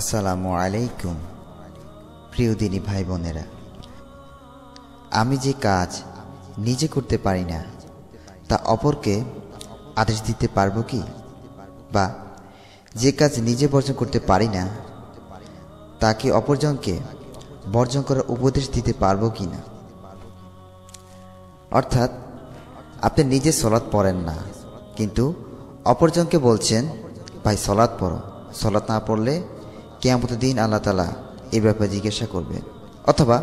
আসসালামু আলাইকুম প্রিয় দিনী ভাই বোনেরা আমি যে কাজ নিজে করতে পারি না তা অপরকে আদেশ দিতে পারবো কি বা যে কাজ নিজে বর্জন করতে পারি না তাকে অপরজনকে বর্জন করার উপদেশ দিতে পারবো কি না অর্থাৎ আপনি নিজে সলাৎ পড়েন না কিন্তু অপরজনকে বলছেন ভাই সলাৎ পড়ো সলাৎ না পড়লে কেয়ামত দিন আল্লাহ তালা এ ব্যাপারে জিজ্ঞাসা করবেন অথবা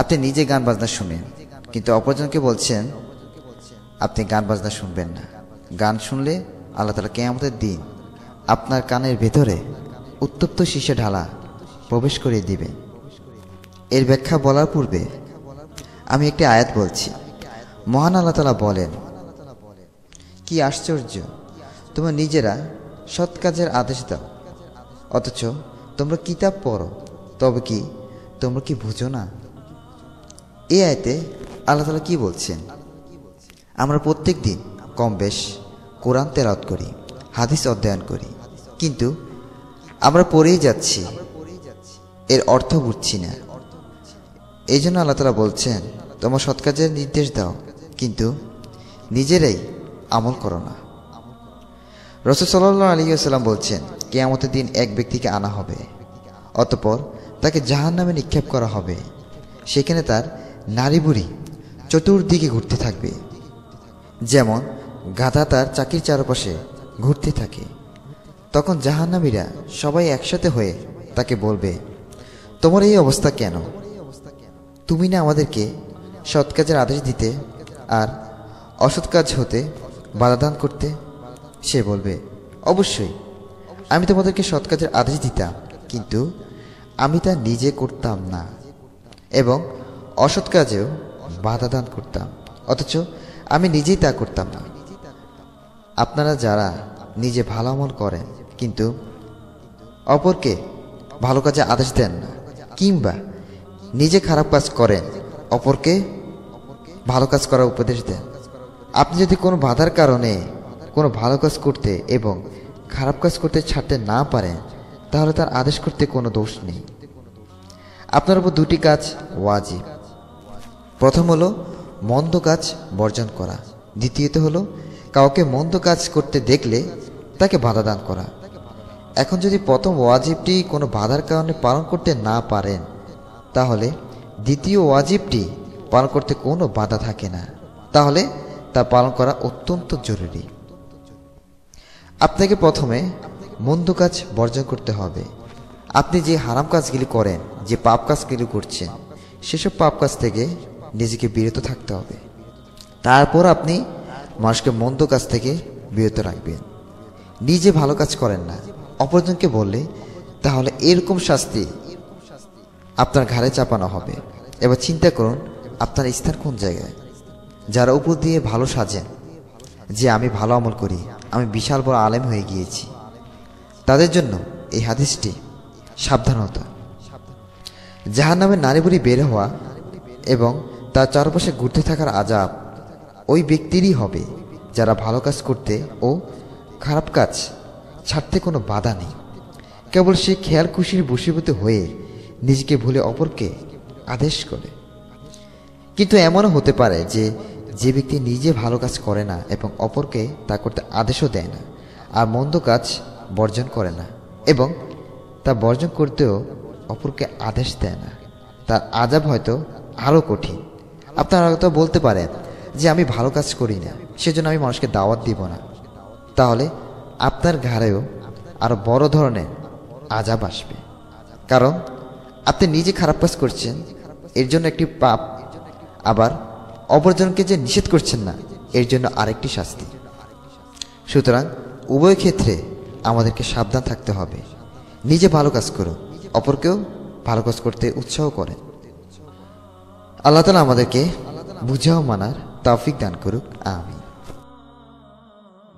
আপনি নিজে গান বাজনা শুনেন কিন্তু অপরজনকে বলছেন আপনি গান বাজনা শুনবেন না গান শুনলে আল্লাহ তালা কেয়ামতের দিন আপনার কানের ভেতরে উত্তপ্ত শীষে ঢালা প্রবেশ করিয়ে দিবে এর ব্যাখ্যা বলার পূর্বে আমি একটি আয়াত বলছি মহান আল্লাহ তালা বলেন কি আশ্চর্য তোমরা নিজেরা সৎ কাজের আদেশ দাও অথচ তোমরা কিতাব পড়ো তবে কি তোমরা কি বুঝো না এ আয়তে আল্লাহ তালা কি বলছেন আমরা প্রত্যেক দিন কম বেশ কোরআন তেলাওত করি হাদিস অধ্যয়ন করি কিন্তু আমরা পড়েই যাচ্ছি এর অর্থ বুঝছি না এই জন্য আল্লাহ তালা বলছেন তোমার সৎকাজের নির্দেশ দাও কিন্তু নিজেরাই আমল করো না রসদ সাল্লাহ আলী আসসালাম বলছেন কেয়ামতের দিন এক ব্যক্তিকে আনা হবে অতপর তাকে জাহান নামে নিক্ষেপ করা হবে সেখানে তার নারী বুড়ি চতুর্দিকে ঘুরতে থাকবে যেমন গাধা তার চাকির চারপাশে ঘুরতে থাকে তখন জাহান্নামীরা সবাই একসাথে হয়ে তাকে বলবে তোমার এই অবস্থা কেন তুমি না আমাদেরকে সৎ কাজের আদেশ দিতে আর অসৎ কাজ হতে বাধাদান করতে সে বলবে অবশ্যই আমি তোমাদেরকে সৎ কাজের আদেশ দিতাম কিন্তু আমি তা নিজে করতাম না এবং অসৎ কাজেও বাধা দান করতাম অথচ আমি নিজেই তা করতাম না আপনারা যারা নিজে ভালো আমল করেন কিন্তু অপরকে ভালো কাজে আদেশ দেন না কিংবা নিজে খারাপ কাজ করেন অপরকে ভালো কাজ করার উপদেশ দেন আপনি যদি কোনো বাধার কারণে কোনো ভালো কাজ করতে এবং খারাপ কাজ করতে ছাড়তে না পারে তাহলে তার আদেশ করতে কোনো দোষ নেই আপনার উপর দুটি কাজ ওয়াজিব প্রথম হলো মন্দ কাজ বর্জন করা দ্বিতীয়ত হলো কাউকে মন্দ কাজ করতে দেখলে তাকে বাধা দান করা এখন যদি প্রথম ওয়াজিবটি কোনো বাধার কারণে পালন করতে না পারেন তাহলে দ্বিতীয় ওয়াজিবটি পালন করতে কোনো বাধা থাকে না তাহলে তা পালন করা অত্যন্ত জরুরি আপনাকে প্রথমে মন্দ কাজ বর্জন করতে হবে আপনি যে হারাম কাজগুলি করেন যে পাপ কাজগুলি করছেন সেসব পাপ কাজ থেকে নিজেকে বিরত থাকতে হবে তারপর আপনি মানুষকে মন্দ কাজ থেকে বিরত রাখবেন নিজে ভালো কাজ করেন না অপরজনকে বললে তাহলে এরকম শাস্তি আপনার ঘাড়ে চাপানো হবে এবার চিন্তা করুন আপনার স্থান কোন জায়গায় যারা উপর দিয়ে ভালো সাজেন যে আমি ভালো আমল করি আমি বিশাল বড় আলেম হয়ে গিয়েছি তাদের জন্য এই হাদিসটি সাবধানতা যাহার নামে নারীগুলি বের হওয়া এবং তার চারপাশে ঘুরতে থাকার আজাব ওই ব্যক্তিরই হবে যারা ভালো কাজ করতে ও খারাপ কাজ ছাড়তে কোনো বাধা নেই কেবল সে খেয়াল খুশির বসীভূত হয়ে নিজেকে ভুলে অপরকে আদেশ করে কিন্তু এমনও হতে পারে যে যে ব্যক্তি নিজে ভালো কাজ করে না এবং অপরকে তা করতে আদেশও দেয় না আর মন্দ কাজ বর্জন করে না এবং তা বর্জন করতেও অপরকে আদেশ দেয় না তার আজাব হয়তো আরও কঠিন আপনারা হয়তো বলতে পারেন যে আমি ভালো কাজ করি না সেজন্য আমি মানুষকে দাওয়াত দিব না তাহলে আপনার ঘাড়েও আরও বড় ধরনের আজাব আসবে কারণ আপনি নিজে খারাপ কাজ করছেন এর জন্য একটি পাপ আবার অপরজনকে যে নিষেধ করছেন না এর জন্য আরেকটি শাস্তি সুতরাং উভয় ক্ষেত্রে আমাদেরকে সাবধান থাকতে হবে নিজে ভালো কাজ করো অপরকেও ভালো কাজ করতে উৎসাহ করে আল্লাহ তালা আমাদেরকে বুঝাও মানার তাফিক দান করুক আমি